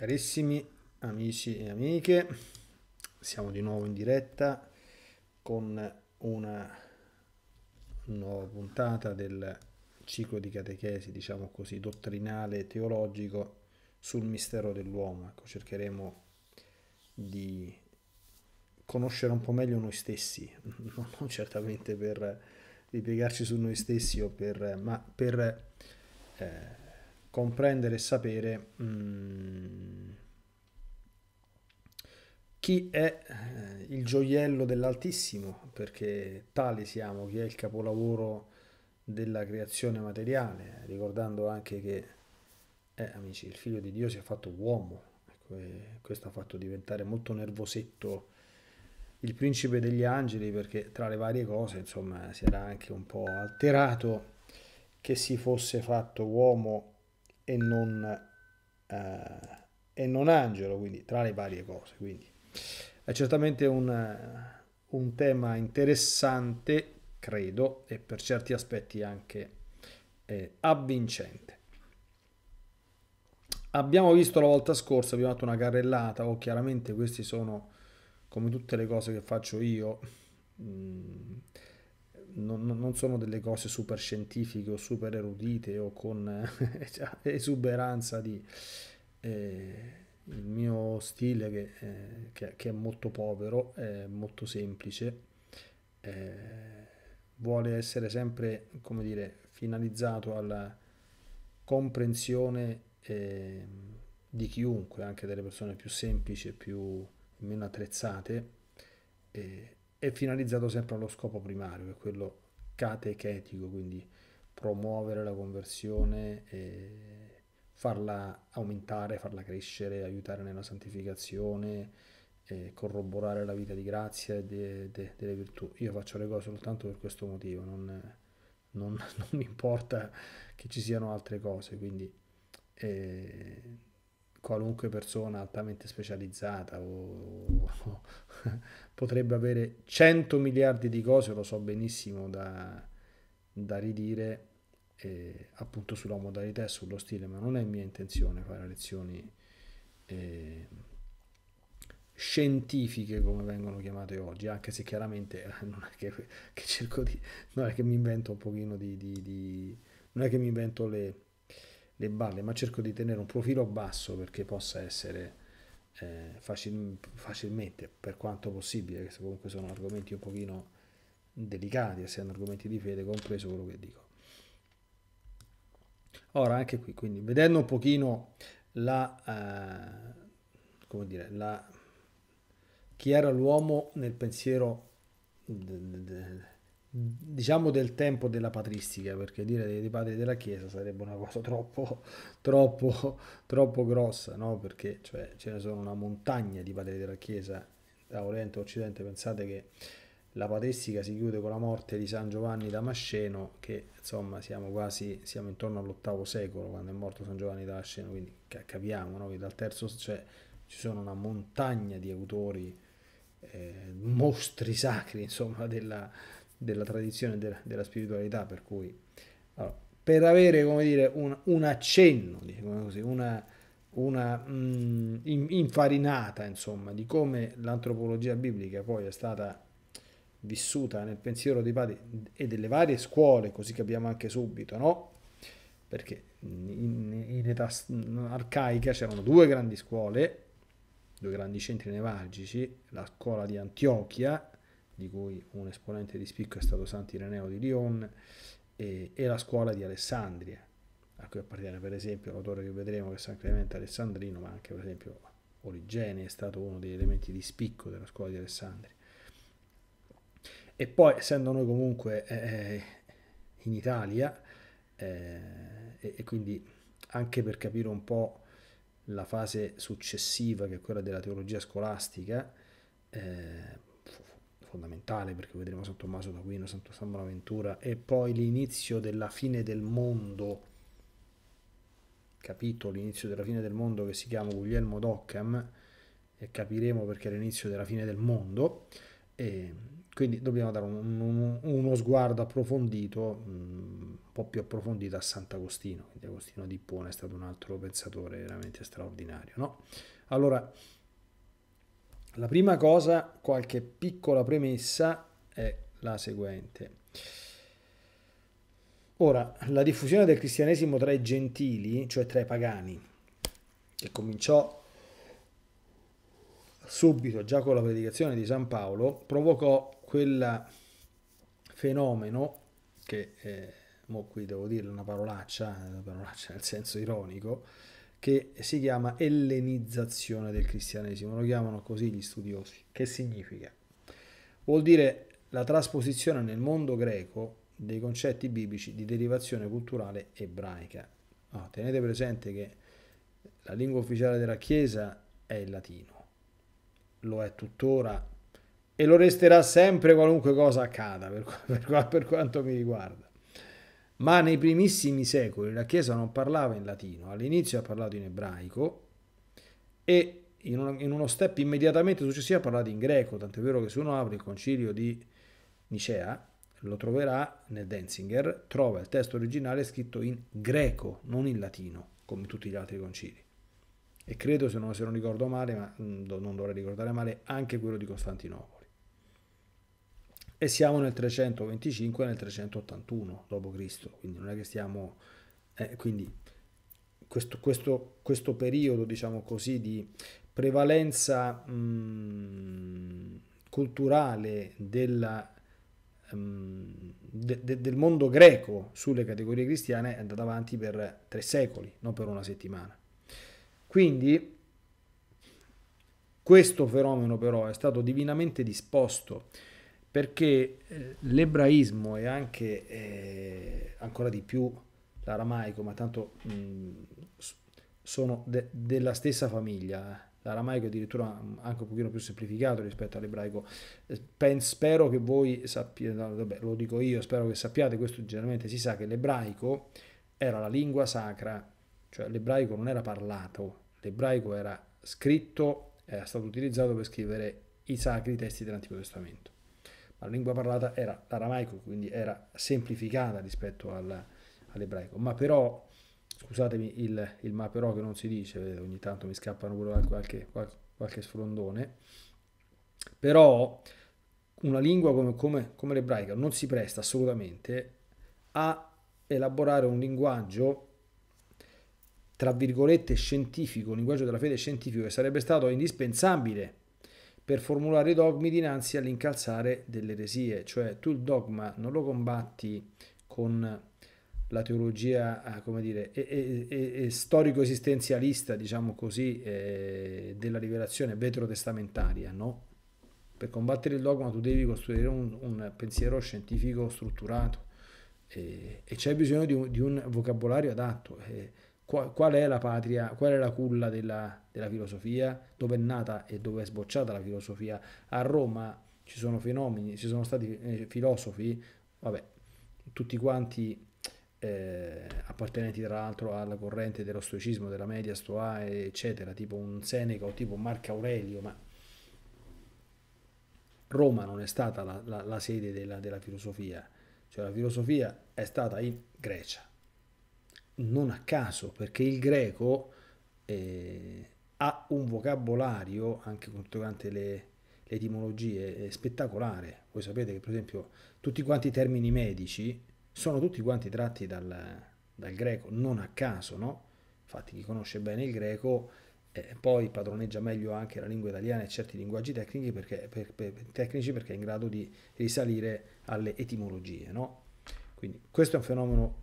Carissimi amici e amiche, siamo di nuovo in diretta con una nuova puntata del ciclo di catechesi, diciamo così, dottrinale e teologico sul mistero dell'uomo. Ecco, cercheremo di conoscere un po' meglio noi stessi, non certamente per ripiegarci su noi stessi, per, ma per eh, comprendere e sapere mm, chi è eh, il gioiello dell'Altissimo, perché tali siamo, chi è il capolavoro della creazione materiale, ricordando anche che, eh, amici, il figlio di Dio si è fatto uomo, ecco, questo ha fatto diventare molto nervosetto il principe degli angeli perché tra le varie cose insomma si era anche un po' alterato che si fosse fatto uomo e non, eh, e non angelo, quindi tra le varie cose. Quindi è certamente un, un tema interessante, credo, e per certi aspetti anche eh, avvincente. Abbiamo visto la volta scorsa, abbiamo fatto una carrellata, o oh, chiaramente questi sono come tutte le cose che faccio io. Mh, mm, non, non, sono delle cose super scientifiche o super erudite o con cioè, esuberanza di... Eh, il mio stile che, eh, che, che, è molto povero, è molto semplice, eh, vuole essere sempre, come dire, finalizzato alla comprensione eh, di chiunque, anche delle persone più semplici, più meno attrezzate, è finalizzato sempre allo scopo primario, che è quello catechetico, quindi promuovere la conversione, farla aumentare, farla crescere, aiutare nella santificazione, corroborare la vita di grazia e de, de, delle virtù. Io faccio le cose soltanto per questo motivo, non, non, non mi importa che ci siano altre cose, quindi eh, qualunque persona altamente specializzata o, o, potrebbe avere 100 miliardi di cose, lo so benissimo da, da ridire eh, appunto sulla modalità e sullo stile, ma non è mia intenzione fare lezioni eh, scientifiche come vengono chiamate oggi, anche se chiaramente eh, non è che, che cerco di, non è che mi invento un pochino di, di, di non è che mi invento le le balle, ma cerco di tenere un profilo basso perché possa essere eh, facil, facilmente, per quanto possibile, che comunque sono argomenti un pochino delicati, essendo argomenti di fede, compreso quello che dico. Ora, anche qui, quindi, vedendo un pochino la, eh, come dire, la, chi era l'uomo nel pensiero diciamo del tempo della patristica, perché dire dei, padri della Chiesa sarebbe una cosa troppo, troppo, troppo grossa, no? perché cioè, ce ne sono una montagna di padri della Chiesa da Oriente a Occidente, pensate che la patristica si chiude con la morte di San Giovanni Damasceno, che insomma siamo quasi, siamo intorno all'ottavo secolo quando è morto San Giovanni Damasceno, quindi capiamo no? che dal terzo cioè, ci sono una montagna di autori, eh, mostri sacri insomma della, della tradizione della, della spiritualità, per cui allora, per avere come dire, un, un accenno, diciamo così, una, una mh, mm, infarinata insomma, di come l'antropologia biblica poi è stata vissuta nel pensiero dei padri e delle varie scuole, così che abbiamo anche subito, no? perché in, in età arcaica c'erano due grandi scuole, due grandi centri nevralgici, la scuola di Antiochia, di cui un esponente di spicco è stato Sant'Ireneo di Lyon, e, e la scuola di Alessandria, a cui appartiene per esempio l'autore che vedremo che è San Clemente Alessandrino, ma anche per esempio Origene è stato uno degli elementi di spicco della scuola di Alessandria. E poi, essendo noi comunque eh, eh in Italia, eh, e, e, quindi anche per capire un po' la fase successiva, che è quella della teologia scolastica, eh, fondamentale perché vedremo San Tommaso d'Aquino, Santo San Bonaventura e poi l'inizio della fine del mondo, capito l'inizio della fine del mondo che si chiama Guglielmo d'Occam e capiremo perché era l'inizio della fine del mondo e quindi dobbiamo dare un, un, uno sguardo approfondito, un po' più approfondito a Sant'Agostino, quindi Agostino di Pone è stato un altro pensatore veramente straordinario. No? Allora, la prima cosa, qualche piccola premessa, è la seguente. Ora, la diffusione del cristianesimo tra i gentili, cioè tra i pagani, che cominciò subito già con la predicazione di San Paolo, provocò quel fenomeno che, eh, mo qui devo dire una parolaccia, una parolaccia nel senso ironico, che si chiama ellenizzazione del cristianesimo, lo chiamano così gli studiosi. Che significa? Vuol dire la trasposizione nel mondo greco dei concetti biblici di derivazione culturale ebraica. Oh, tenete presente che la lingua ufficiale della Chiesa è il latino, lo è tuttora e lo resterà sempre qualunque cosa accada per, per, per quanto mi riguarda ma nei primissimi secoli la Chiesa non parlava in latino, all'inizio ha parlato in ebraico e in, uno, step immediatamente successivo ha parlato in greco, tant'è vero che se uno apre il concilio di Nicea lo troverà nel Denzinger, trova il testo originale scritto in greco, non in latino, come tutti gli altri concili. E credo, se non, se non ricordo male, ma non dovrei ricordare male, anche quello di Costantinopoli e siamo nel 325 e nel 381 d.C., quindi non è che stiamo... Eh, quindi questo, questo, questo, periodo, diciamo così, di prevalenza mh, mm, culturale della, mh, mm, de, de, del mondo greco sulle categorie cristiane è andata avanti per tre secoli, non per una settimana. Quindi questo fenomeno però è stato divinamente disposto perché eh, l'ebraismo e anche eh, ancora di più l'aramaico, ma tanto mh, mm, sono de- della stessa famiglia. Eh. L'aramaico è addirittura mm, anche un pochino più semplificato rispetto all'ebraico. Eh, pen- spero che voi sappiate, no, lo dico io, spero che sappiate, questo generalmente si sa che l'ebraico era la lingua sacra, cioè l'ebraico non era parlato, l'ebraico era scritto, era stato utilizzato per scrivere i sacri testi dell'Antico Testamento la lingua parlata era l'aramaico, quindi era semplificata rispetto al, all'ebraico. Ma però, scusatemi il, il, ma però che non si dice, ogni tanto mi scappano pure qualche, qualche, qualche sfrondone, però una lingua come, come, come l'ebraico non si presta assolutamente a elaborare un linguaggio tra virgolette scientifico, un linguaggio della fede scientifico che sarebbe stato indispensabile per formulare i dogmi dinanzi all'incalzare delle eresie, cioè tu il dogma non lo combatti con la teologia, eh, come dire, è, è, è storico-esistenzialista, diciamo così, eh, della rivelazione vetro-testamentaria, no? Per combattere il dogma tu devi costruire un, un pensiero scientifico strutturato e, e c'è bisogno di un, di un vocabolario adatto. E, qual, è la patria, qual è la culla della, della filosofia, dove è nata e dove è sbocciata la filosofia. A Roma ci sono fenomeni, ci sono stati eh, filosofi, vabbè, tutti quanti eh, appartenenti tra l'altro alla corrente dello stoicismo, della media stoa, eccetera, tipo un Seneca o tipo Marco Aurelio, ma Roma non è stata la, la, la sede della, della filosofia, cioè la filosofia è stata in Grecia non a caso, perché il greco eh, ha un vocabolario, anche durante le, le etimologie, eh, spettacolare. Voi sapete che per esempio tutti quanti i termini medici sono tutti quanti tratti dal, dal greco, non a caso, no? Infatti chi conosce bene il greco eh, poi padroneggia meglio anche la lingua italiana e certi linguaggi tecnici perché, per, per, tecnici perché è in grado di risalire alle etimologie, no? Quindi questo è un fenomeno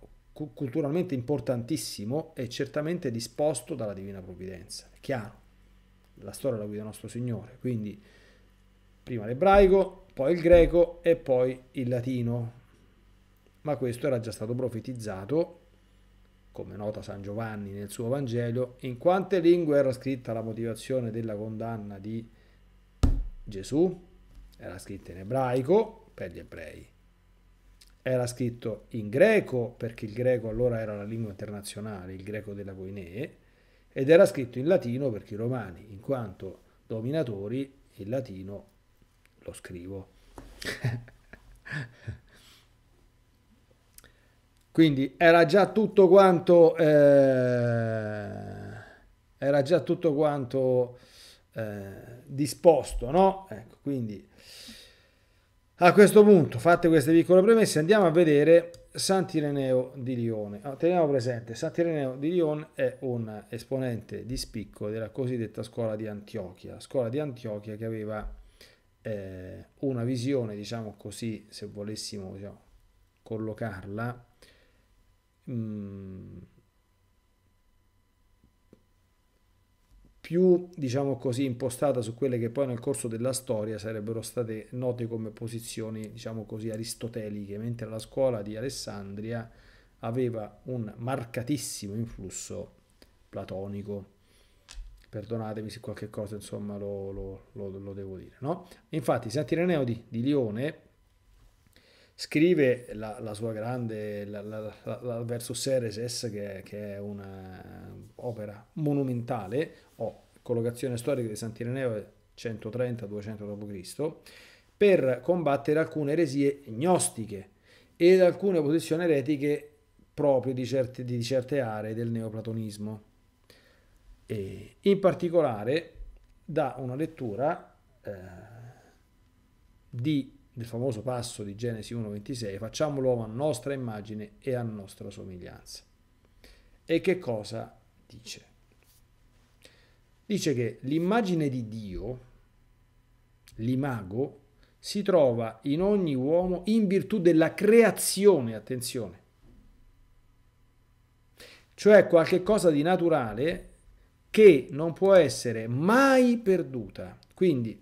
culturalmente importantissimo e certamente disposto dalla divina provvidenza. È chiaro, la storia la guida nostro Signore, quindi prima l'ebraico, poi il greco e poi il latino. Ma questo era già stato profetizzato, come nota San Giovanni nel suo Vangelo, in quante lingue era scritta la motivazione della condanna di Gesù? Era scritta in ebraico per gli ebrei, era scritto in greco, perché il greco allora era la lingua internazionale, il greco della Goinee, ed era scritto in latino perché i romani, in quanto dominatori, il latino lo scrivo. Quindi era già tutto quanto, eh, era già tutto quanto eh, disposto, no? Ecco, quindi a questo punto, fatte queste piccole premesse, andiamo a vedere Sant'Ireneo di Lione. Ah, teniamo presente, Sant'Ireneo di Lione è un esponente di spicco della cosiddetta scuola di Antiochia, scuola di Antiochia che aveva eh, una visione, diciamo così, se volessimo diciamo, collocarla, mh, mm, più diciamo così impostata su quelle che poi nel corso della storia sarebbero state note come posizioni diciamo così aristoteliche, mentre la scuola di Alessandria aveva un marcatissimo influsso platonico. Perdonatemi se qualche cosa insomma lo, lo, lo, lo devo dire, no? Infatti Sant'Ireneo di, di Lione scrive la, la, sua grande la, la, la Versus Ereses che, che è un'opera monumentale collocazione storica di Sant'Ireneo è 130-200 d.C., per combattere alcune eresie gnostiche ed alcune posizioni eretiche proprio di certe, di certe aree del neoplatonismo. E in particolare da una lettura eh, di, del famoso passo di Genesi 1.26, facciamo l'uomo a nostra immagine e a nostra somiglianza. E che cosa dice? dice che l'immagine di Dio, l'imago, si trova in ogni uomo in virtù della creazione, attenzione. Cioè qualcosa di naturale che non può essere mai perduta. Quindi,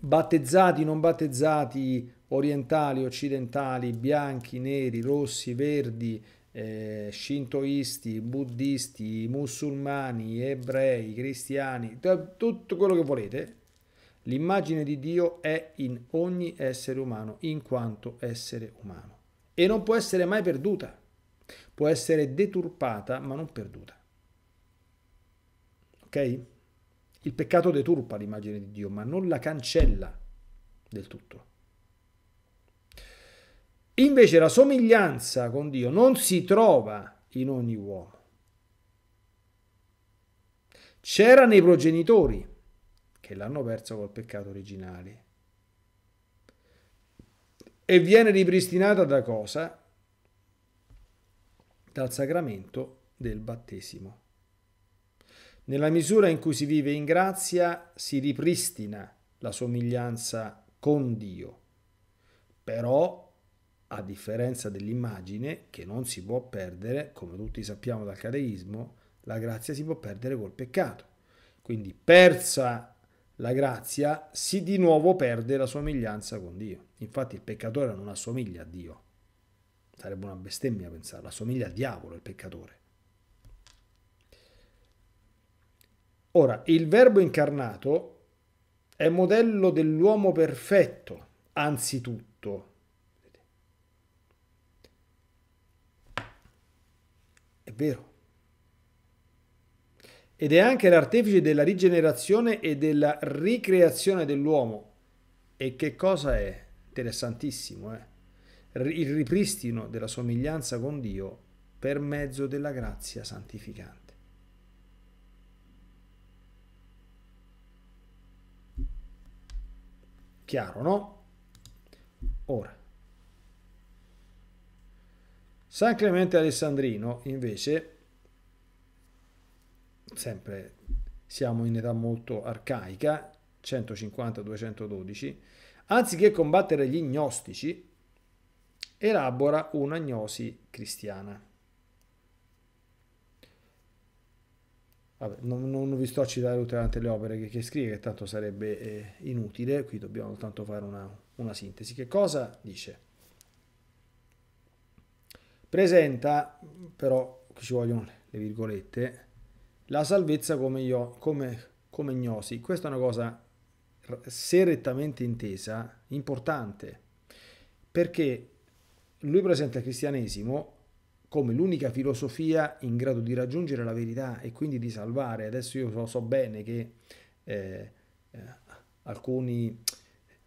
battezzati, non battezzati, orientali, occidentali, bianchi, neri, rossi, verdi, eh, shintoisti, buddisti, musulmani, ebrei, cristiani, tutto quello che volete, l'immagine di Dio è in ogni essere umano, in quanto essere umano. E non può essere mai perduta, può essere deturpata ma non perduta. Ok? Il peccato deturpa l'immagine di Dio, ma non la cancella del tutto. Invece la somiglianza con Dio non si trova in ogni uomo. C'era nei progenitori che l'hanno perso col peccato originale. E viene ripristinata da cosa? Dal sacramento del battesimo. Nella misura in cui si vive in grazia si ripristina la somiglianza con Dio. Però a differenza dell'immagine che non si può perdere, come tutti sappiamo dal cateismo, la grazia si può perdere col peccato. Quindi persa la grazia, si di nuovo perde la somiglianza con Dio. Infatti il peccatore non assomiglia a Dio. Sarebbe una bestemmia pensarlo, assomiglia al diavolo il peccatore. Ora, il verbo incarnato è modello dell'uomo perfetto, anzitutto vero. Ed è anche l'artefice della rigenerazione e della ricreazione dell'uomo. E che cosa è? Interessantissimo, eh? Il ripristino della somiglianza con Dio per mezzo della grazia santificante. Chiaro, no? Ora, San Clemente Alessandrino, invece, sempre siamo in età molto arcaica, 150-212, anziché combattere gli gnostici, elabora una gnosi cristiana. Vabbè, non, non, vi sto a citare tutte le opere che, che scrive, che tanto sarebbe eh, inutile, qui dobbiamo soltanto fare una, una sintesi. Che cosa dice? Presenta, però qui ci vogliono le virgolette, la salvezza come, io, come, come gnosi. Questa è una cosa se rettamente intesa, importante, perché lui presenta il cristianesimo come l'unica filosofia in grado di raggiungere la verità e quindi di salvare. Adesso io so, so bene che eh, eh, alcuni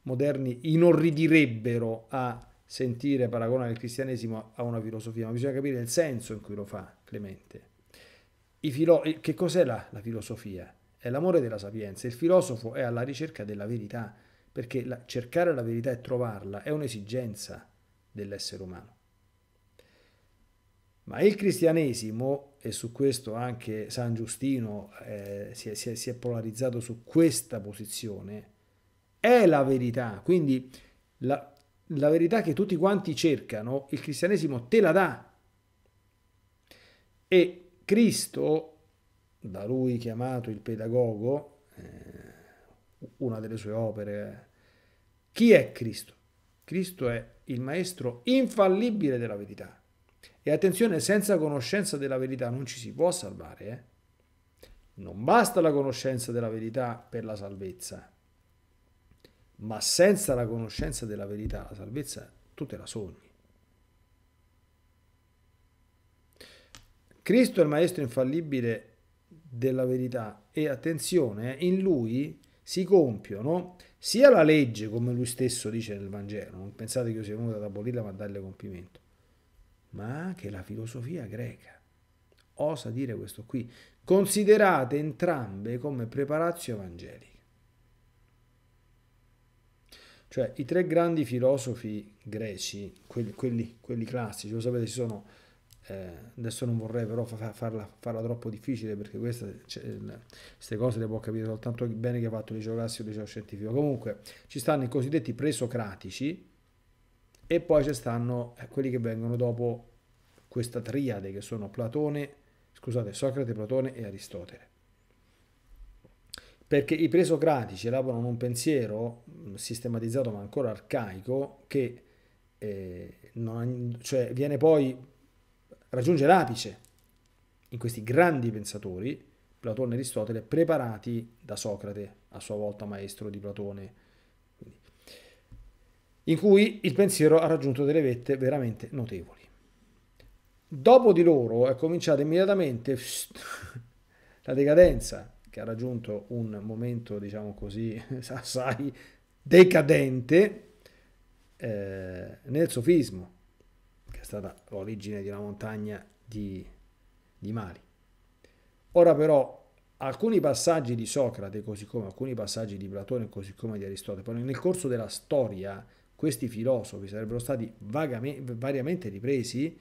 moderni inorridirebbero a sentire paragonare il cristianesimo a una filosofia, ma bisogna capire il senso in cui lo fa Clemente. Filo- eh, che cos'è la, la, filosofia? È l'amore della sapienza. Il filosofo è alla ricerca della verità, perché la, cercare la verità e trovarla è un'esigenza dell'essere umano. Ma il cristianesimo, e su questo anche San Giustino eh, si, è, si, è, si, è, polarizzato su questa posizione, è la verità. Quindi la, la verità che tutti quanti cercano, il cristianesimo te la dà. E Cristo, da lui chiamato il pedagogo, eh, una delle sue opere, chi è Cristo? Cristo è il maestro infallibile della verità. E attenzione, senza conoscenza della verità non ci si può salvare. Eh? Non basta la conoscenza della verità per la salvezza ma senza la conoscenza della verità la salvezza tu te la sogni. Cristo è il maestro infallibile della verità e attenzione, in lui si compiono sia la legge, come lui stesso dice nel Vangelo, non pensate che io sia venuto ad abolirla ma a darle compimento, ma anche la filosofia greca. Osa dire questo qui. Considerate entrambe come preparazio evangelico. Cioè i tre grandi filosofi greci, quelli, quelli, quelli classici, lo sapete, ci sono, eh, adesso non vorrei però fa, farla, farla, troppo difficile perché cioè, queste cioè, cose le può capire soltanto bene che ha fatto il liceo classico e il liceo scientifico. Comunque ci stanno i cosiddetti presocratici e poi ci stanno eh, quelli che vengono dopo questa triade che sono Platone, scusate, Socrate, Platone e Aristotele perché i presocratici elaborano un pensiero mm, sistematizzato ma ancora arcaico che eh, non, cioè viene poi raggiunge l'apice in questi grandi pensatori, Platone e Aristotele, preparati da Socrate, a sua volta maestro di Platone, in cui il pensiero ha raggiunto delle vette veramente notevoli. Dopo di loro è cominciata immediatamente la decadenza, che ha raggiunto un momento, diciamo così, assai decadente eh, nel sofismo, che è stata l'origine di una montagna di, di mali. Ora però alcuni passaggi di Socrate, così come alcuni passaggi di Platone, così come di Aristotele, nel corso della storia questi filosofi sarebbero stati vagamente, variamente ripresi,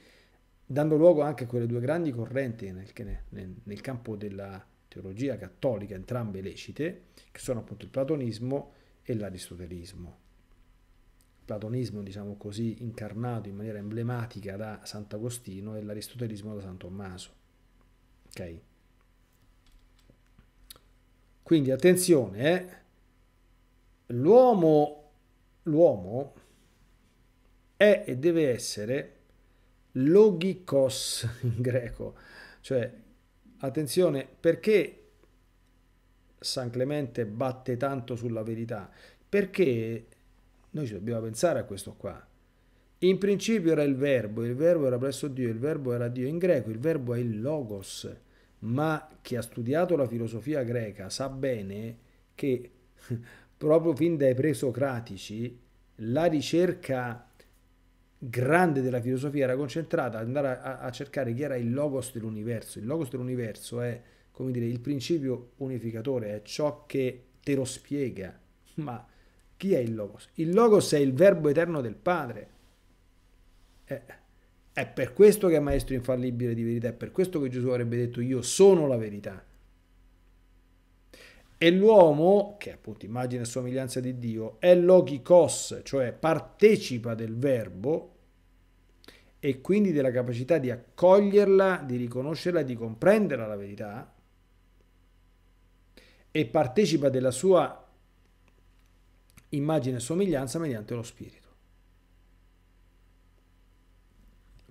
dando luogo anche a quelle due grandi correnti nel, nel, nel campo della teologia cattolica, entrambe lecite, che sono appunto il platonismo e l'aristotelismo. platonismo, diciamo così, incarnato in maniera emblematica da Sant'Agostino e l'aristotelismo da San Tommaso. Ok? Quindi attenzione, eh? l'uomo, l'uomo è e deve essere logikos in greco, cioè Attenzione perché San Clemente batte tanto sulla verità? Perché noi ci dobbiamo pensare a questo qua. In principio era il verbo, il verbo era presso Dio, il verbo era Dio in greco, il verbo è il logos, ma chi ha studiato la filosofia greca sa bene che proprio fin dai presocratici la ricerca grande della filosofia era concentrata ad andare a, a, cercare chi era il logos dell'universo. Il logos dell'universo è, come dire, il principio unificatore, è ciò che te lo spiega. Ma chi è il logos? Il logos è il verbo eterno del Padre. È, è per questo che è maestro infallibile di verità, è per questo che Gesù avrebbe detto io sono la verità. E l'uomo, che è appunto immagine e somiglianza di Dio, è logikos, cioè partecipa del verbo e quindi della capacità di accoglierla, di riconoscerla, di comprenderla la verità e partecipa della sua immagine e somiglianza mediante lo spirito.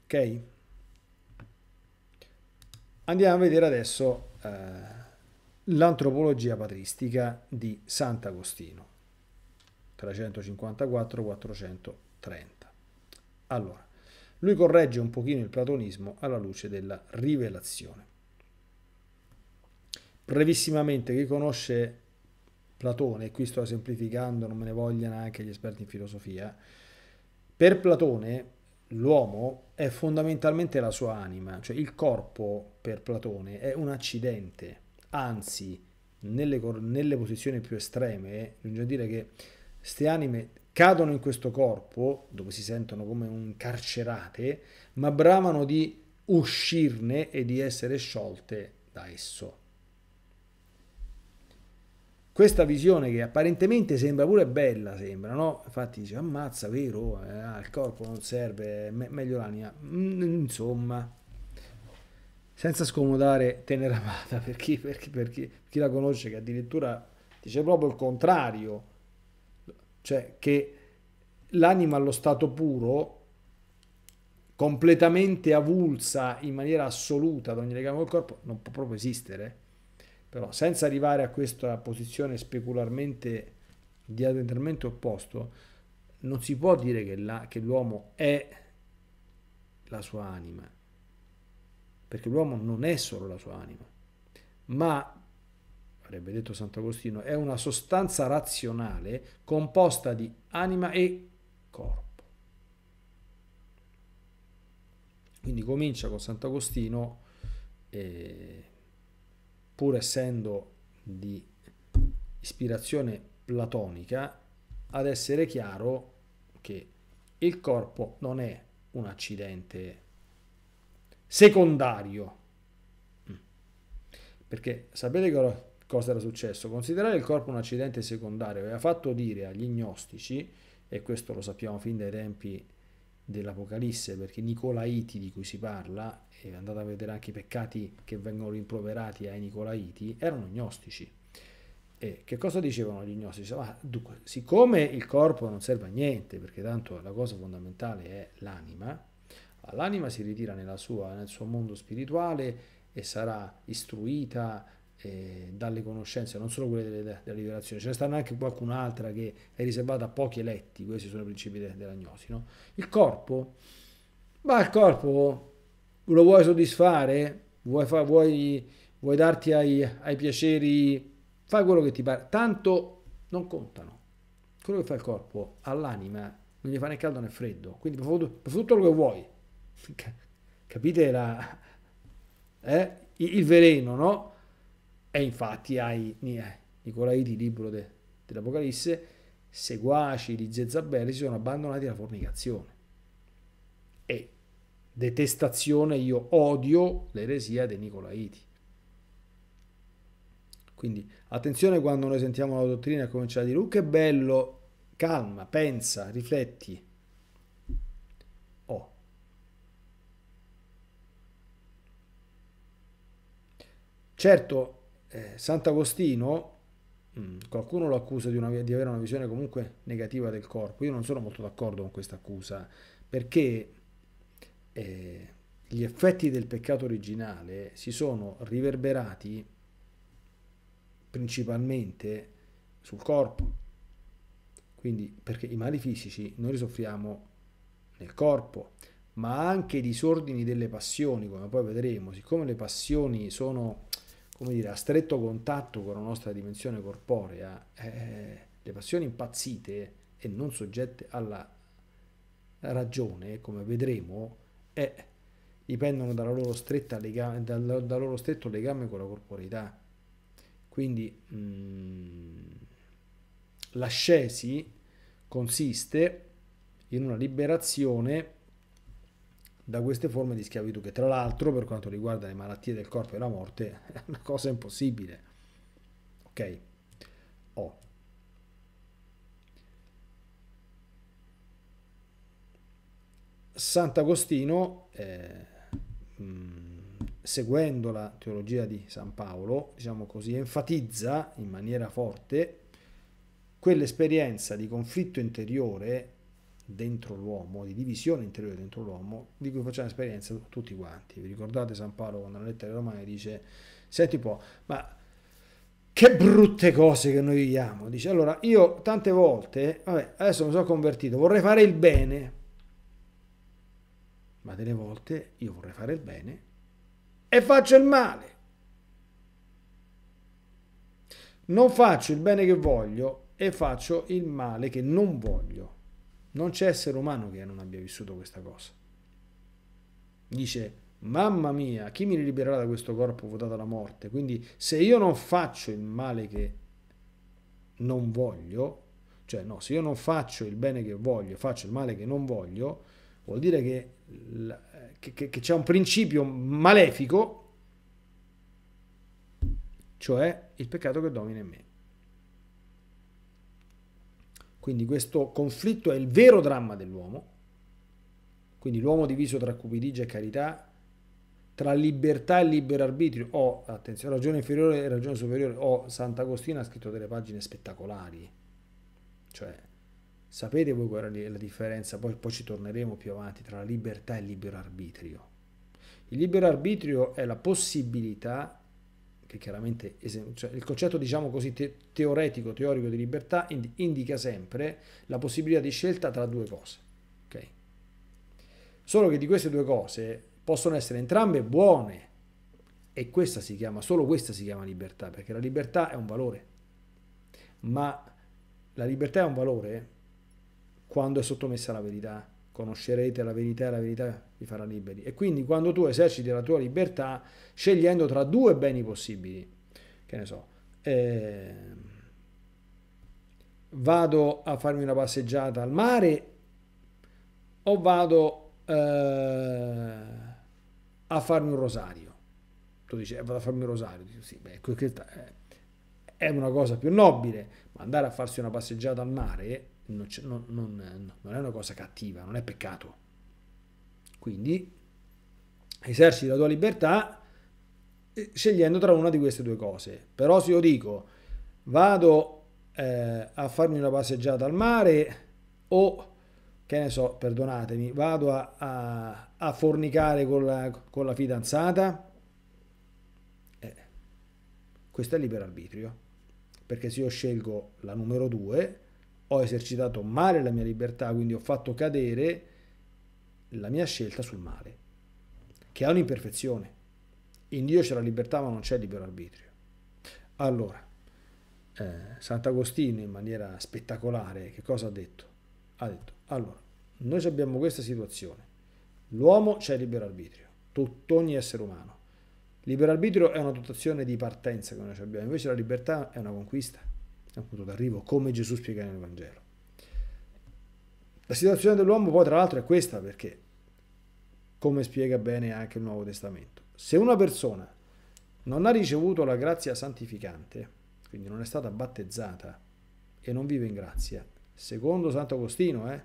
Ok? Andiamo a vedere adesso... Eh, L'antropologia patristica di Sant'Agostino, 354-430. Allora, lui corregge un pochino il platonismo alla luce della rivelazione. Brevissimamente, chi conosce Platone, e qui sto semplificando, non me ne vogliano anche gli esperti in filosofia, per Platone l'uomo è fondamentalmente la sua anima, cioè il corpo per Platone è un accidente anzi nelle, nelle posizioni più estreme, bisogna dire che queste anime cadono in questo corpo, dove si sentono come incarcerate, ma bramano di uscirne e di essere sciolte da esso. Questa visione che apparentemente sembra pure bella, sembra, no? Infatti dice, ammazza, vero, eh, il corpo non serve, me- meglio l'anima. Mm, insomma, senza scomodare Tenera Amata, per chi, per, chi, per, chi, per chi, la conosce, che addirittura dice proprio il contrario, cioè che l'anima allo stato puro, completamente avulsa in maniera assoluta da ogni legame col corpo, non può proprio esistere però senza arrivare a questa posizione specularmente diametralmente opposto, non si può dire che, l'uomo è la sua anima, perché l'uomo non è solo la sua anima, ma, avrebbe detto Sant'Agostino, è una sostanza razionale composta di anima e corpo. Quindi comincia con Sant'Agostino, eh, pur essendo di ispirazione platonica, ad essere chiaro che il corpo non è un accidente secondario. Perché sapete cosa era successo? Considerare il corpo un accidente secondario aveva fatto dire agli gnostici, e questo lo sappiamo fin dai tempi dell'Apocalisse, perché Nicolaiti di cui si parla, e andate a vedere anche i peccati che vengono rimproverati ai Nicolaiti, erano gnostici. E che cosa dicevano gli gnostici? Ma dunque, siccome il corpo non serve a niente, perché tanto la cosa fondamentale è l'anima, l'anima si ritira sua, nel suo mondo spirituale e sarà istruita eh, dalle conoscenze, non solo quelle delle, della liberazione, ce ne stanno anche qualcun'altra che è riservata a pochi eletti, questi sono i principi de, della gnosi. No? Il corpo, ma il corpo lo vuoi soddisfare? Vuoi, fa, vuoi, vuoi darti ai, ai piaceri? Fai quello che ti pare, tanto non contano. Quello che fa il corpo all'anima non gli fa né caldo né freddo, quindi per tutto quello che vuoi, Capite la, eh? il veleno, no? E infatti hai eh, nicolaiti libro de, dell'Apocalisse, seguaci di Zezzabele si sono abbandonati alla fornicazione. E detestazione io odio l'eresia dei Nicolaiti. Quindi attenzione quando noi sentiamo la dottrina e cominciamo a dire, uh, che bello, calma, pensa, rifletti Certo, eh, Sant'Agostino, mm, qualcuno lo accusa di, una, di, avere una visione comunque negativa del corpo, io non sono molto d'accordo con questa accusa, perché eh, gli effetti del peccato originale si sono riverberati principalmente sul corpo. Quindi, perché i mali fisici noi li soffriamo nel corpo, ma anche i disordini delle passioni, come poi vedremo, siccome le passioni sono come dire, a stretto contatto con la nostra dimensione corporea, eh, le passioni impazzite e non soggette alla ragione, come vedremo, eh, dipendono dalla loro legame, dal, dal, loro stretto legame con la corporeità. Quindi mh, mm, l'ascesi consiste in una liberazione da queste forme di schiavitù, che tra l'altro per quanto riguarda le malattie del corpo e la morte è una cosa impossibile. Ok? Oh. Sant'Agostino, eh, mh, mm, seguendo la teologia di San Paolo, diciamo così, enfatizza in maniera forte quell'esperienza di conflitto interiore dentro l'uomo, di divisione interiore dentro l'uomo, di cui facciamo esperienza tutti quanti. Vi ricordate San Paolo quando la lettera romana dice, senti un po', ma che brutte cose che noi viviamo. Dice, allora io tante volte, vabbè, adesso mi sono convertito, vorrei fare il bene, ma delle volte io vorrei fare il bene e faccio il male. Non faccio il bene che voglio e faccio il male che non voglio. Non c'è essere umano che non abbia vissuto questa cosa. Dice, mamma mia, chi mi libererà da questo corpo votato alla morte? Quindi se io non faccio il male che non voglio, cioè no, se io non faccio il bene che voglio, faccio il male che non voglio, vuol dire che, che, che, c'è un principio malefico, cioè il peccato che domina in me. Quindi questo conflitto è il vero dramma dell'uomo. Quindi l'uomo diviso tra cupidigia e carità, tra libertà e libero arbitrio, o attenzione, ragione inferiore e ragione superiore, o Sant'Agostino ha scritto delle pagine spettacolari. Cioè, sapete voi qual è la differenza, poi, poi ci torneremo più avanti, tra la libertà e il libero arbitrio. Il libero arbitrio è la possibilità che chiaramente cioè il concetto diciamo così te, teoretico, teorico di libertà indica sempre la possibilità di scelta tra due cose. Okay? Solo che di queste due cose possono essere entrambe buone e questa si chiama, solo questa si chiama libertà, perché la libertà è un valore, ma la libertà è un valore quando è sottomessa alla verità conoscerete la verità e la verità vi farà liberi. E quindi quando tu eserciti la tua libertà scegliendo tra due beni possibili, che ne so, eh, vado a farmi una passeggiata al mare o vado eh, a farmi un rosario. Tu dici, eh, vado a farmi un rosario. Dici, sì, beh, ecco, eh, è una cosa più nobile, ma andare a farsi una passeggiata al mare non, non, non, è una cosa cattiva, non è peccato. Quindi eserciti la tua libertà eh, scegliendo tra una di queste due cose. Però se io dico vado eh, a farmi una passeggiata al mare o che ne so, perdonatemi, vado a, a, a fornicare con la, con la fidanzata, eh, questo è libero arbitrio, perché se io scelgo la numero due, ho esercitato male la mia libertà, quindi ho fatto cadere la mia scelta sul male, che è un'imperfezione. In Dio c'è la libertà ma non c'è libero arbitrio. Allora, eh, Sant'Agostino in maniera spettacolare che cosa ha detto? Ha detto, allora, noi abbiamo questa situazione, l'uomo c'è libero arbitrio, tutto, ogni essere umano. Libero arbitrio è una dotazione di partenza che noi abbiamo, invece la libertà è una conquista appunto d'arrivo, come Gesù spiega nel Vangelo. La situazione dell'uomo poi tra l'altro è questa perché, come spiega bene anche il Nuovo Testamento, se una persona non ha ricevuto la grazia santificante, quindi non è stata battezzata e non vive in grazia, secondo Sant'Agostino, eh,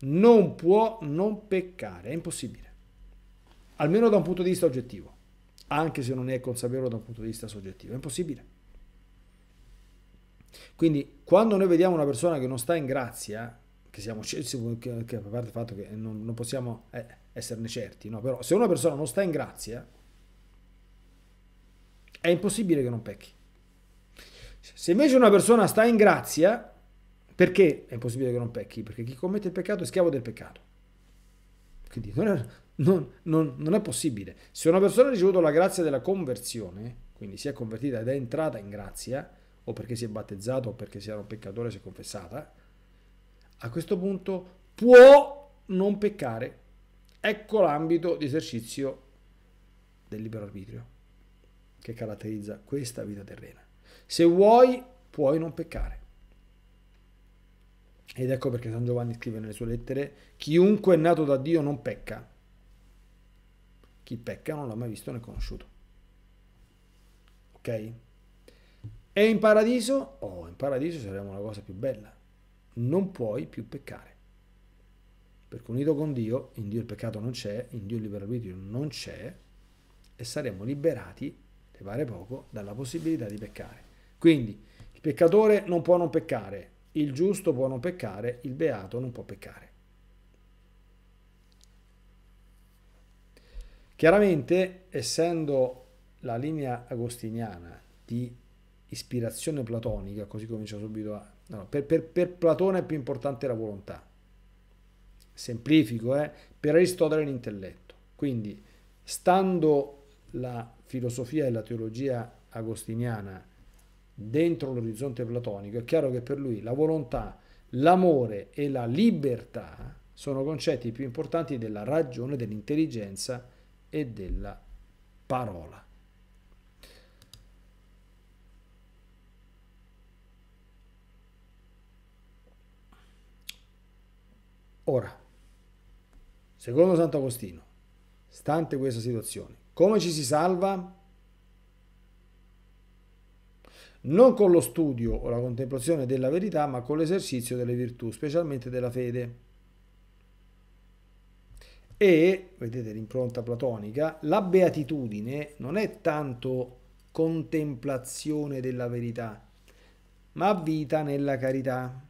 non può non peccare, è impossibile, almeno da un punto di vista oggettivo, anche se non è consapevole da un punto di vista soggettivo, è impossibile. Quindi quando noi vediamo una persona che non sta in grazia, che siamo certi, che, a parte il fatto che non, non possiamo eh, esserne certi, no? però se una persona non sta in grazia, è impossibile che non pecchi. Se invece una persona sta in grazia, perché è impossibile che non pecchi? Perché chi commette il peccato è schiavo del peccato. Quindi non è, non, non, non è possibile. Se una persona ha ricevuto la grazia della conversione, quindi si è convertita ed è entrata in grazia, o perché si è battezzato o perché si era un peccatore e si è confessata, a questo punto può non peccare. Ecco l'ambito di esercizio del libero arbitrio che caratterizza questa vita terrena. Se vuoi, puoi non peccare. Ed ecco perché San Giovanni scrive nelle sue lettere, chiunque è nato da Dio non pecca. Chi pecca non l'ha mai visto né conosciuto. Ok? E in paradiso? Oh, in paradiso saremo la cosa più bella. Non puoi più peccare. Perché unito con Dio, in Dio il peccato non c'è, in Dio il libero arbitrio non c'è, e saremo liberati, le pare poco, dalla possibilità di peccare. Quindi il peccatore non può non peccare, il giusto può non peccare, il beato non può peccare. Chiaramente, essendo la linea agostiniana di ispirazione platonica, così comincia subito a... No, per, per, per Platone è più importante la volontà. Semplifico, eh? per Aristotele l'intelletto. Quindi, stando la filosofia e la teologia agostiniana dentro l'orizzonte platonico, è chiaro che per lui la volontà, l'amore e la libertà sono concetti più importanti della ragione, dell'intelligenza e della parola. Ora, secondo Sant'Agostino, stante questa situazione, come ci si salva? Non con lo studio o la contemplazione della verità, ma con l'esercizio delle virtù, specialmente della fede. E, vedete l'impronta platonica, la beatitudine non è tanto contemplazione della verità, ma vita nella carità.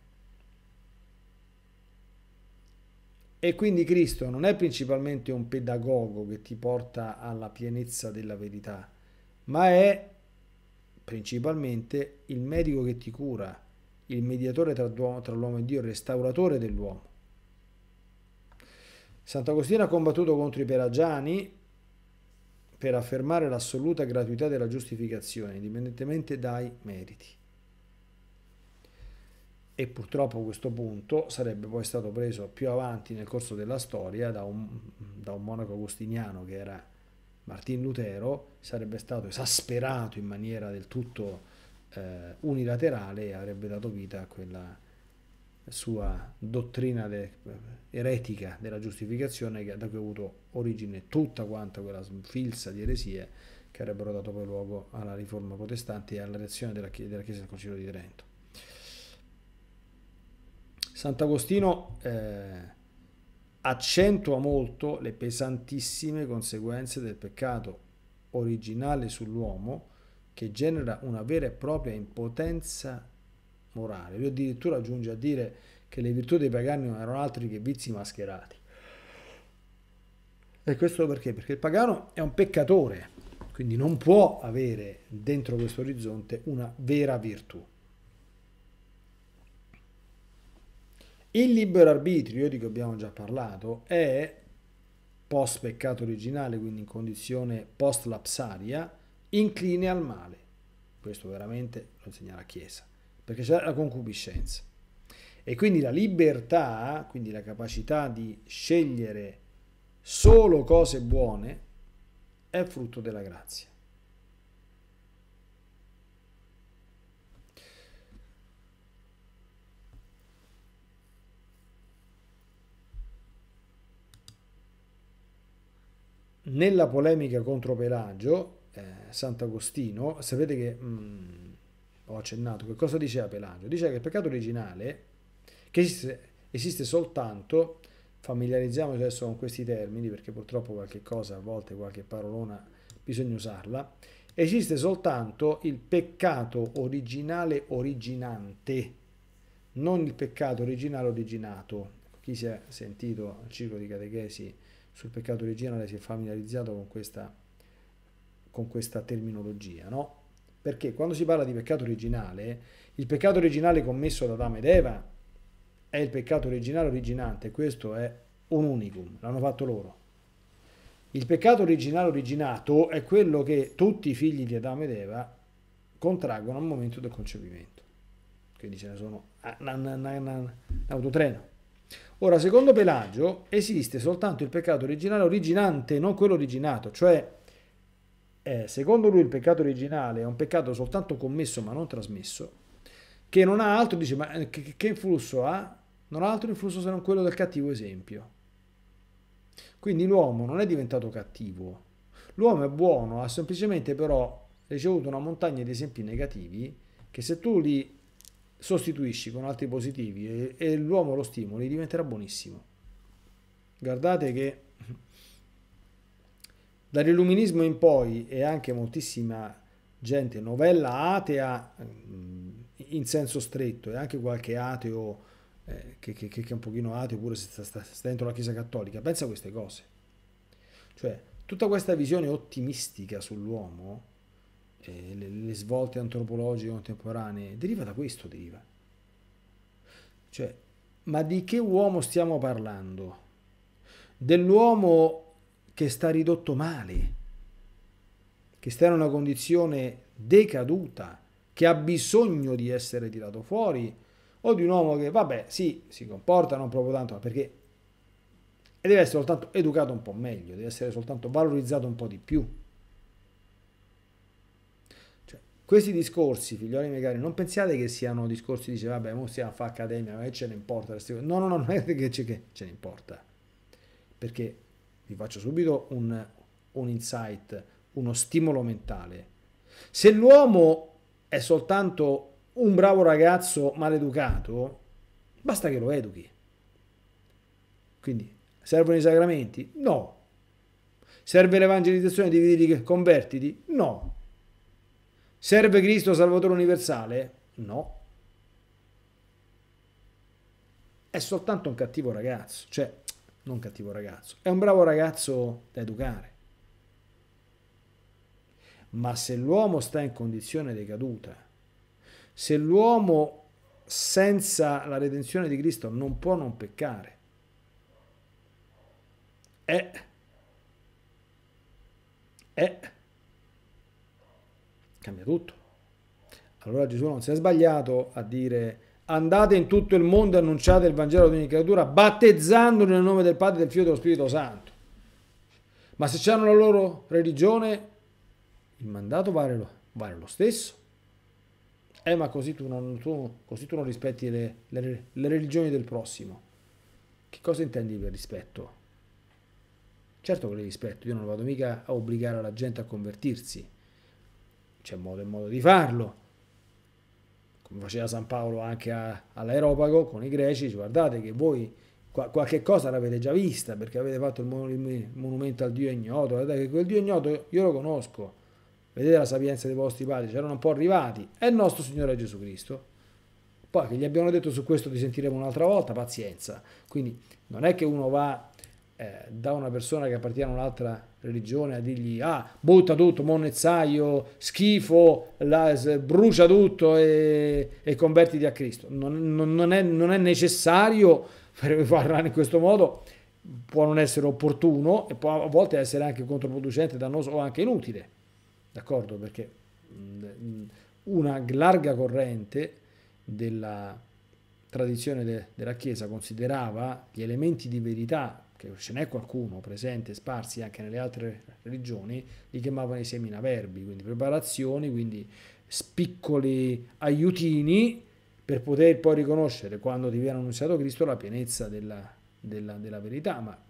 E quindi Cristo non è principalmente un pedagogo che ti porta alla pienezza della verità, ma è principalmente il medico che ti cura, il mediatore tra, l'uomo e Dio, il restauratore dell'uomo. Sant'Agostino ha combattuto contro i pelagiani per affermare l'assoluta gratuità della giustificazione, indipendentemente dai meriti e purtroppo questo punto sarebbe poi stato preso più avanti nel corso della storia da un, da un monaco agostiniano che era Martin Lutero, sarebbe stato esasperato in maniera del tutto eh, unilaterale e avrebbe dato vita a quella sua dottrina de, eh, eretica della giustificazione che, da cui ha avuto origine tutta quanta quella filza di eresie che avrebbero dato poi luogo alla riforma protestante e alla reazione della, della Chiesa del Concilio di Trento. Sant'Agostino eh, accentua molto le pesantissime conseguenze del peccato originale sull'uomo che genera una vera e propria impotenza morale. Lui addirittura giunge a dire che le virtù dei pagani non erano altri che vizi mascherati. E questo perché? Perché il pagano è un peccatore, quindi non può avere dentro questo orizzonte una vera virtù. Il libero arbitrio, di cui abbiamo già parlato, è post peccato originale, quindi in condizione post lapsaria, incline al male. Questo veramente lo insegna la Chiesa, perché c'è la concupiscenza. E quindi la libertà, quindi la capacità di scegliere solo cose buone, è frutto della grazia. nella polemica contro Pelagio, eh, Sant'Agostino, sapete che mh, mm, ho accennato che cosa diceva Pelagio? Diceva che il peccato originale, che esiste, esiste soltanto, familiarizziamoci adesso con questi termini perché purtroppo qualche cosa, a volte qualche parolona bisogna usarla, esiste soltanto il peccato originale originante, non il peccato originale originato. Chi si è sentito al ciclo di catechesi sul peccato originale si è familiarizzato con questa, con questa terminologia, no? Perché quando si parla di peccato originale, il peccato originale commesso da Adamo ed Eva è il peccato originale originante, questo è un unicum, l'hanno fatto loro. Il peccato originale originato è quello che tutti i figli di Adamo ed Eva contraggono al momento del concepimento. Quindi ce ne sono un ah, autotreno. Ora, secondo Pelagio, esiste soltanto il peccato originale originante, non quello originato, cioè eh, secondo lui il peccato originale è un peccato soltanto commesso ma non trasmesso, che non ha altro, dice, ma eh, che, che influsso ha? Non ha altro influsso se non quello del cattivo esempio. Quindi l'uomo non è diventato cattivo, l'uomo è buono, ha semplicemente però ricevuto una montagna di esempi negativi che se tu li sostituisci con altri positivi e, e l'uomo lo stimoli, diventerà buonissimo. Guardate che dall'illuminismo in poi e anche moltissima gente novella atea mm, in senso stretto e anche qualche ateo eh, che, che, che, è un pochino ateo pure se sta, sta, sta dentro la Chiesa Cattolica, pensa a queste cose. Cioè, tutta questa visione ottimistica sull'uomo eh, le, le, svolte antropologiche contemporanee, deriva da questo, deriva. Cioè, ma di che uomo stiamo parlando? Dell'uomo che sta ridotto male, che sta in una condizione decaduta, che ha bisogno di essere tirato fuori, o di un uomo che, vabbè, sì, si comporta non proprio tanto, ma perché e deve essere soltanto educato un po' meglio, deve essere soltanto valorizzato un po' di più. Questi discorsi, figlioli miei cari, non pensiate che siano discorsi di dice vabbè, ora stiamo a fare accademia, ma che ce ne importa? No, no, no, non è che ce, che ce ne importa. Perché vi faccio subito un, un insight, uno stimolo mentale. Se l'uomo è soltanto un bravo ragazzo maleducato, basta che lo educhi. Quindi servono i sacramenti? No. Serve l'evangelizzazione di convertiti? No. Serve Cristo Salvatore universale? No. È soltanto un cattivo ragazzo, cioè non cattivo ragazzo, è un bravo ragazzo da educare. Ma se l'uomo sta in condizione decaduta, se l'uomo senza la redenzione di Cristo non può non peccare, è, è cambia tutto. Allora Gesù non si è sbagliato a dire andate in tutto il mondo e annunciate il Vangelo ad ogni creatura, battezzandoli nel nome del Padre, del Figlio e dello Spirito Santo. Ma se hanno la loro religione, il mandato vale lo, vale lo stesso. Eh, ma così tu non, tu, così tu non rispetti le, le, le religioni del prossimo. Che cosa intendi per rispetto? Certo che le rispetto, io non vado mica a obbligare la gente a convertirsi c'è modo e modo di farlo. Come faceva San Paolo anche all'aeropago con i greci, guardate che voi qualche cosa l'avete già vista perché avete fatto il monumento al Dio ignoto, guardate che quel Dio ignoto io lo conosco, vedete la sapienza dei vostri padri, c'erano un po' arrivati, è il nostro Signore Gesù Cristo. Poi che gli abbiamo detto su questo ti sentiremo un'altra volta, pazienza. Quindi non è che uno va eh, da una persona che appartiene a un'altra religione a dirgli ah butta tutto, monnezzaio, schifo, la, brucia tutto e, e convertiti a Cristo. Non, non, non, è, non è necessario parlare in questo modo, può non essere opportuno e può a volte essere anche controproducente, dannoso o anche inutile, d'accordo? Perché una larga corrente della tradizione de, della Chiesa considerava gli elementi di verità che ce n'è qualcuno presente, sparsi anche nelle altre regioni, li chiamavano i seminaverbi, quindi preparazioni, quindi spiccoli aiutini per poter poi riconoscere quando ti viene annunciato Cristo la pienezza della, della, della verità, ma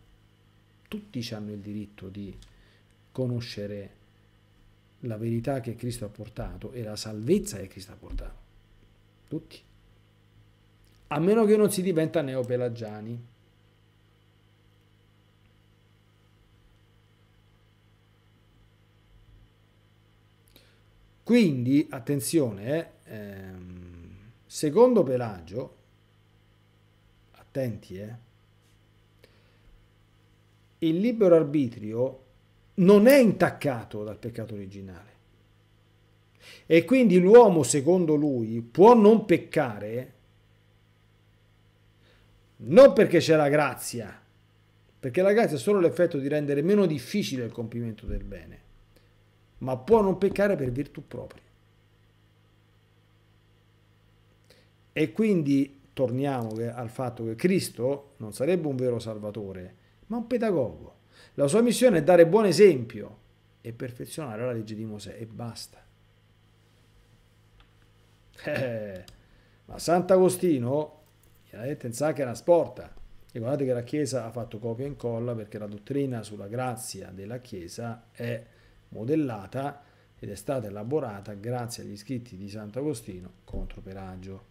tutti hanno il diritto di conoscere la verità che Cristo ha portato e la salvezza che Cristo ha portato. Tutti. A meno che non si diventa neopelagiani. Quindi, attenzione, eh, ehm, secondo Pelagio, attenti, eh, il libero arbitrio non è intaccato dal peccato originale. E quindi l'uomo, secondo lui, può non peccare non perché c'è la grazia, perché la grazia è solo l'effetto di rendere meno difficile il compimento del bene, ma può non peccare per virtù propria. E quindi torniamo al fatto che Cristo non sarebbe un vero salvatore, ma un pedagogo. La sua missione è dare buon esempio e perfezionare la legge di Mosè e basta. Eh, ma Sant'Agostino chiaramente in sacca era sporta. Ricordate che la Chiesa ha fatto copia e incolla perché la dottrina sulla grazia della Chiesa è modellata ed è stata elaborata grazie agli scritti di Sant'Agostino contro Peraggio.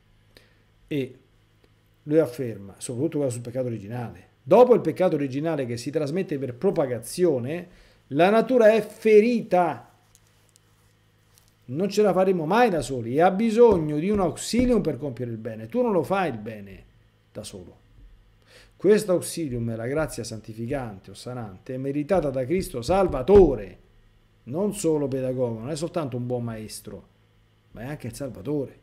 E lui afferma, soprattutto quello sul peccato originale, dopo il peccato originale che si trasmette per propagazione, la natura è ferita. Non ce la faremo mai da soli e ha bisogno di un auxilium per compiere il bene. Tu non lo fai il bene da solo. Questo auxilium è la grazia santificante o sanante, meritata da Cristo Salvatore non solo pedagogo, non è soltanto un buon maestro, ma è anche il Salvatore.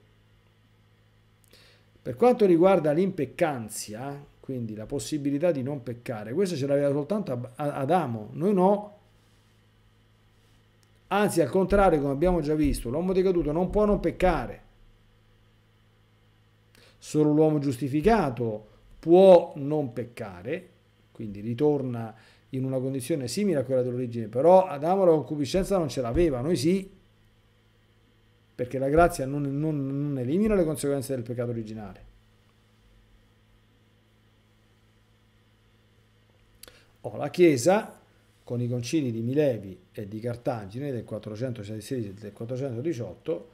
Per quanto riguarda l'impeccanzia, quindi la possibilità di non peccare, questa ce l'aveva soltanto Adamo, noi no. Anzi, al contrario, come abbiamo già visto, l'uomo decaduto non può non peccare. Solo l'uomo giustificato può non peccare, quindi ritorna in una condizione simile a quella dell'origine, però Adamo la concupiscenza non ce l'aveva, noi sì, perché la grazia non, non, non elimina le conseguenze del peccato originale. Oh, la Chiesa, con i concili di Milevi e di Cartagine del 416 e del 418,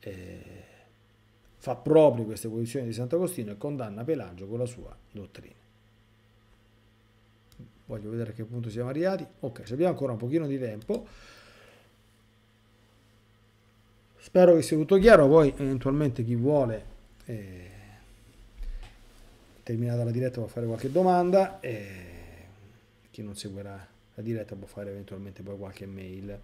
eh, fa proprio queste posizioni di Sant'Agostino e condanna Pelagio con la sua dottrina voglio vedere a che punto siamo arrivati ok se abbiamo ancora un pochino di tempo spero che sia tutto chiaro poi eventualmente chi vuole eh, terminata la diretta può fare qualche domanda e chi non seguirà la diretta può fare eventualmente poi qualche mail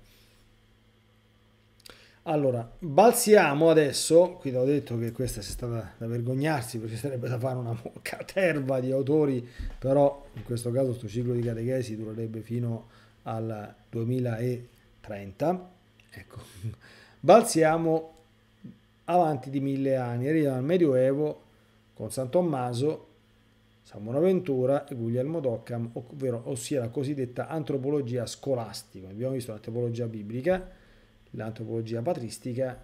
allora, balziamo adesso, qui l'ho detto che questa è stata da vergognarsi perché sarebbe da fare una caterva di autori, però in questo caso questo ciclo di catechesi durerebbe fino al 2030. Ecco, balziamo avanti di mille anni, arriviamo al Medioevo con San Tommaso, San Bonaventura e Guglielmo Doccam, ovvero ossia la cosiddetta antropologia scolastica. Abbiamo visto l'antropologia biblica l'antropologia patristica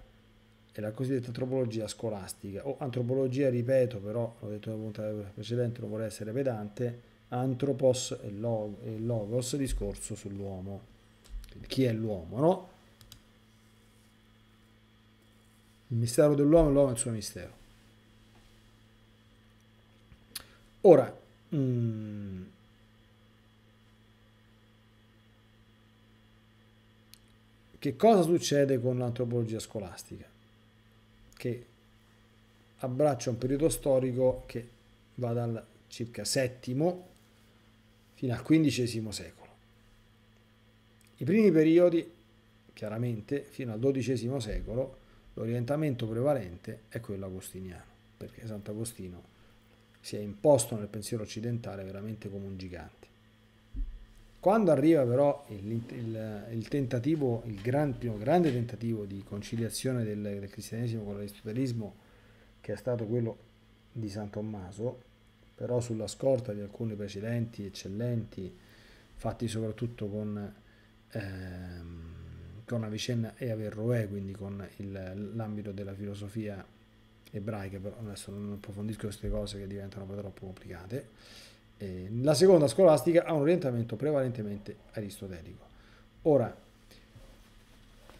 e la cosiddetta antropologia scolastica o antropologia, ripeto, però l'ho detto nella puntata precedente, non vorrei essere pedante, antropos e, log- e logos, discorso sull'uomo. Chi è l'uomo, no? Il mistero dell'uomo l'uomo è il suo mistero. Ora, mh, mm, Che cosa succede con l'antropologia scolastica? Che abbraccia un periodo storico che va dal circa VII fino al XV secolo. I primi periodi, chiaramente, fino al XII secolo, l'orientamento prevalente è quello agostiniano, perché Sant'Agostino si è imposto nel pensiero occidentale veramente come un gigante. Quando arriva però il, il, il tentativo, il gran, primo grande tentativo di conciliazione del, del cristianesimo con l'aristotelismo, che è stato quello di San Tommaso, però sulla scorta di alcuni precedenti eccellenti, fatti soprattutto con, ehm, con Avicenna e Averroè, quindi con il, l'ambito della filosofia ebraica, però adesso non approfondisco queste cose che diventano poi troppo complicate eh, la seconda scolastica ha un orientamento prevalentemente aristotelico. Ora,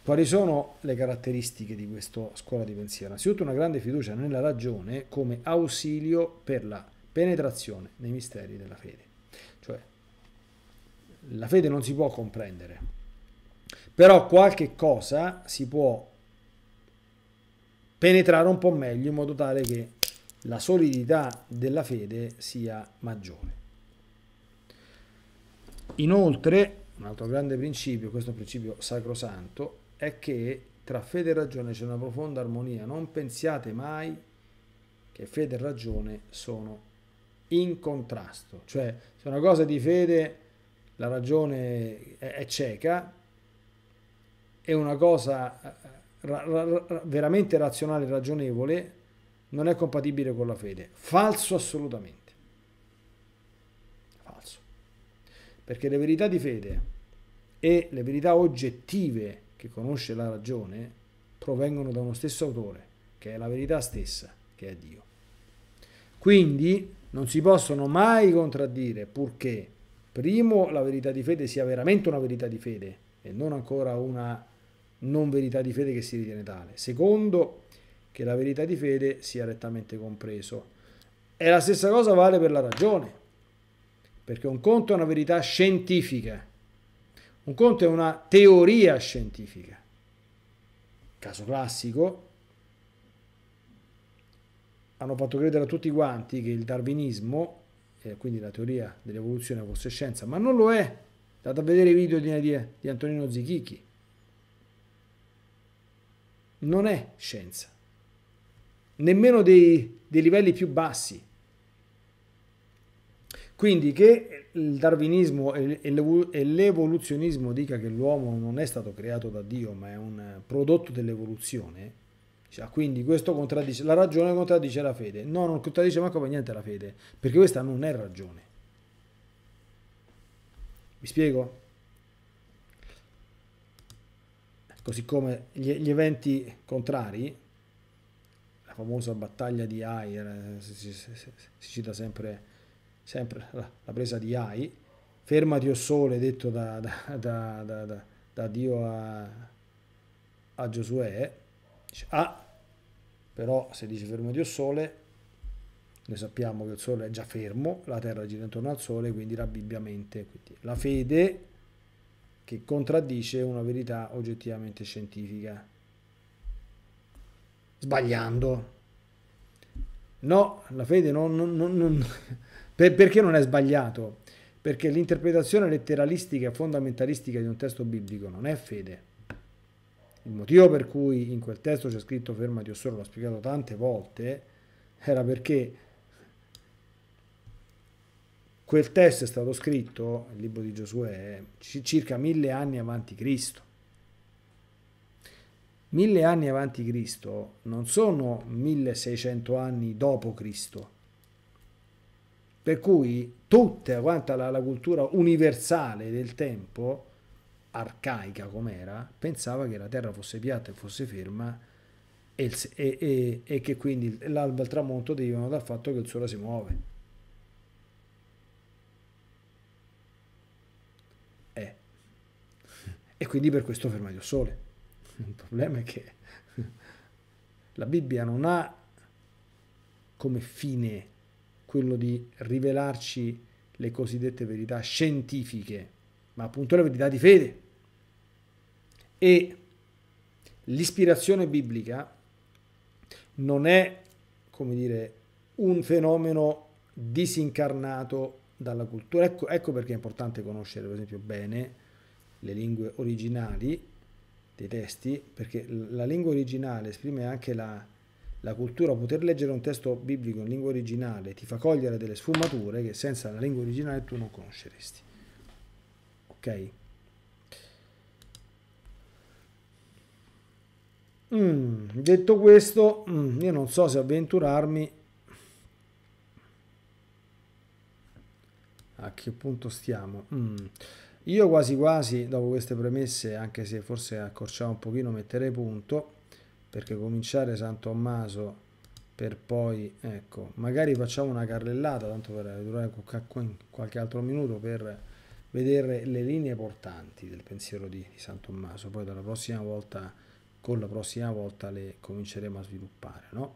quali sono le caratteristiche di questa scuola di pensiero? Innanzitutto una grande fiducia nella ragione come ausilio per la penetrazione nei misteri della fede. Cioè, la fede non si può comprendere, però qualche cosa si può penetrare un po' meglio in modo tale che la solidità della fede sia maggiore. Inoltre, un altro grande principio, questo è un principio sacrosanto, è che tra fede e ragione c'è una profonda armonia. Non pensiate mai che fede e ragione sono in contrasto. Cioè, se una cosa di fede la ragione è, cieca, è una cosa eh, eh, ra ra ra veramente razionale e ragionevole non è compatibile con la fede. Falso assolutamente. Falso. Perché le verità di fede e le verità oggettive che conosce la ragione provengono da uno stesso autore, che è la verità stessa, che è Dio. Quindi non si possono mai contraddire purché, primo, la verità di fede sia veramente una verità di fede e non ancora una non verità di fede che si ritiene tale. Secondo, che la verità di fede sia rettamente compreso. E la stessa cosa vale per la ragione, perché un conto è una verità scientifica, un conto è una teoria scientifica. Caso classico, hanno fatto credere a tutti quanti che il darwinismo, eh, quindi la teoria dell'evoluzione, fosse scienza, ma non lo è. Andate a vedere i video di, di, di Antonino Zichichi. Non è scienza nemmeno dei, dei livelli più bassi. Quindi che il darwinismo e l'evoluzionismo dica che l'uomo non è stato creato da Dio ma è un prodotto dell'evoluzione, cioè, quindi questo contraddice, la ragione contraddice la fede. No, non contraddice manco per niente la fede, perché questa non è ragione. Mi spiego? Così come gli, gli eventi contrari la famosa battaglia di Ai, si, si, si, si, cita sempre, sempre la, la, presa di Ai, fermati o sole detto da, da, da, da Dio a, a Giosuè, dice, ah, però se dice fermati o sole, noi sappiamo che il sole è già fermo, la terra gira intorno al sole, quindi la rabbibbiamente. Quindi la fede che contraddice una verità oggettivamente scientifica sbagliando. No, la fede non, non, non, per, perché non è sbagliato? Perché l'interpretazione letteralistica e fondamentalistica di un testo biblico non è fede. Il motivo per cui in quel testo c'è scritto fermati o solo, l'ho spiegato tante volte, era perché quel testo è stato scritto, il libro di Giosuè, circa mille anni avanti Cristo mille anni avanti Cristo non sono 1600 anni dopo Cristo. Per cui tutta quanta la, la cultura universale del tempo, arcaica com'era, pensava che la terra fosse piatta e fosse ferma e, e, e, e che quindi l'alba e il tramonto derivano dal fatto che il sole si muove. Eh. E quindi per questo fermato il sole. Il problema è che la Bibbia non ha come fine quello di rivelarci le cosiddette verità scientifiche, ma appunto le verità di fede. E l'ispirazione biblica non è, come dire, un fenomeno disincarnato dalla cultura. Ecco, ecco perché è importante conoscere, per esempio, bene le lingue originali dei testi, perché la lingua originale esprime anche la, la cultura, poter leggere un testo biblico in lingua originale ti fa cogliere delle sfumature che senza la lingua originale tu non conosceresti. Ok? Mm, detto questo, mm, io non so se avventurarmi a che punto stiamo. Mm. Io quasi quasi, dopo queste premesse, anche se forse accorciamo un pochino, metterei punto, perché cominciare San Tommaso per poi, ecco, magari facciamo una carrellata, tanto per durare qualche altro minuto, per vedere le linee portanti del pensiero di, di San Tommaso, poi dalla prossima volta, con la prossima volta le cominceremo a sviluppare, no?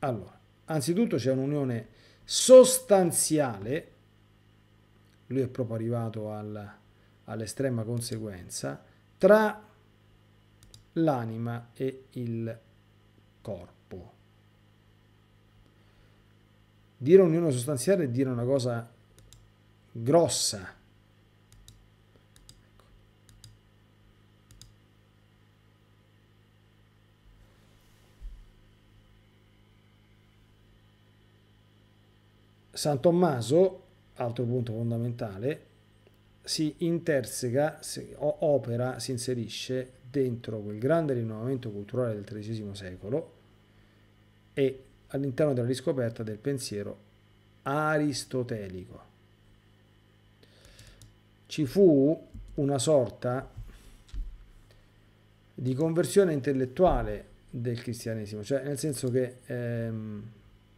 Allora, anzitutto c'è un'unione sostanziale lui è proprio arrivato al, all'estrema conseguenza, tra l'anima e il corpo. Dire unione sostanziale è dire una cosa grossa. San Tommaso altro punto fondamentale, si interseca, si opera, si inserisce dentro quel grande rinnovamento culturale del XIII secolo e all'interno della riscoperta del pensiero aristotelico. Ci fu una sorta di conversione intellettuale del cristianesimo, cioè nel senso che ehm,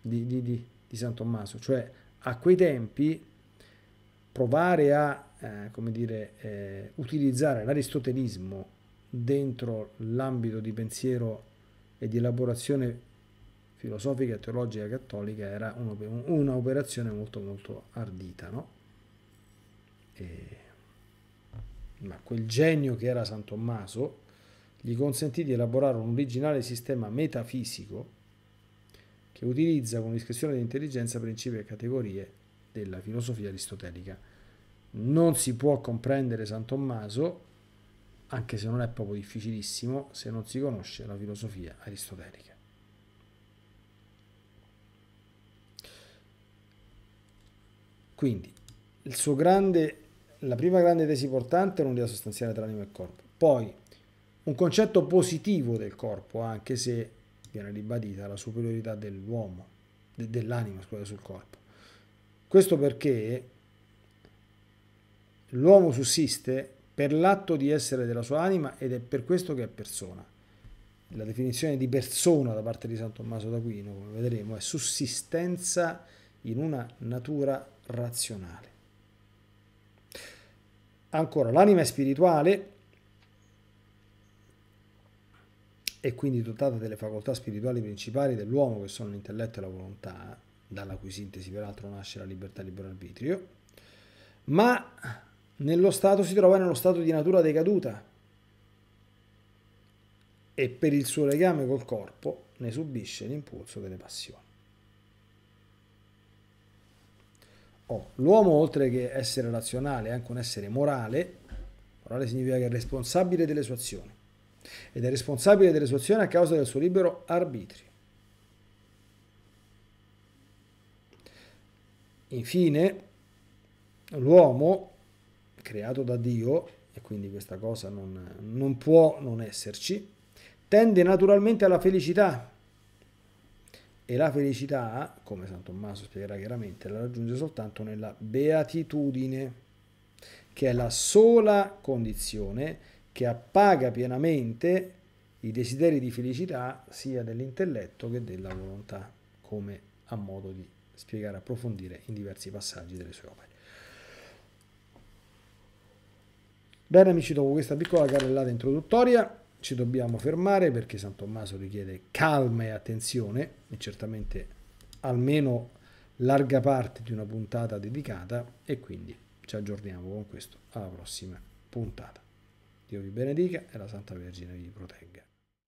di, di, di, di San Tommaso, cioè a quei tempi provare a eh, come dire, eh, utilizzare l'aristotelismo dentro l'ambito di pensiero e di elaborazione filosofica e teologica cattolica era un'operazione molto molto ardita. No? E... Ma quel genio che era San Tommaso gli consentì di elaborare un originale sistema metafisico che utilizza con discrezione di intelligenza principi e categorie della filosofia aristotelica non si può comprendere San Tommaso, anche se non è proprio difficilissimo, se non si conosce la filosofia aristotelica. Quindi, grande, la prima grande tesi portante è un'idea sostanziale tra anima e corpo. Poi, un concetto positivo del corpo, anche se viene ribadita la superiorità dell'uomo, dell'anima, scusate, sul corpo. Questo perché L'uomo sussiste per l'atto di essere della sua anima ed è per questo che è persona. La definizione di persona da parte di San Tommaso d'Aquino, come vedremo, è sussistenza in una natura razionale. Ancora, l'anima è spirituale e quindi dotata delle facoltà spirituali principali dell'uomo che sono l'intelletto e la volontà, dalla cui sintesi peraltro nasce la libertà e il libero arbitrio, ma nello stato si trova nello stato di natura decaduta e per il suo legame col corpo ne subisce l'impulso delle passioni. Oh, l'uomo, oltre che essere razionale, è anche un essere morale. Morale significa che è responsabile delle sue azioni. Ed è responsabile delle sue azioni a causa del suo libero arbitrio. Infine, l'uomo creato da Dio, e quindi questa cosa non, non può non esserci, tende naturalmente alla felicità. E la felicità, come San Tommaso spiegherà chiaramente, la raggiunge soltanto nella beatitudine, che è la sola condizione che appaga pienamente i desideri di felicità sia dell'intelletto che della volontà, come ha modo di spiegare e approfondire in diversi passaggi delle sue opere. Bene amici, dopo questa piccola carrellata introduttoria ci dobbiamo fermare perché San Tommaso richiede calma e attenzione e certamente almeno larga parte di una puntata dedicata e quindi ci aggiorniamo con questo alla prossima puntata. Dio vi benedica e la Santa Vergine vi protegga.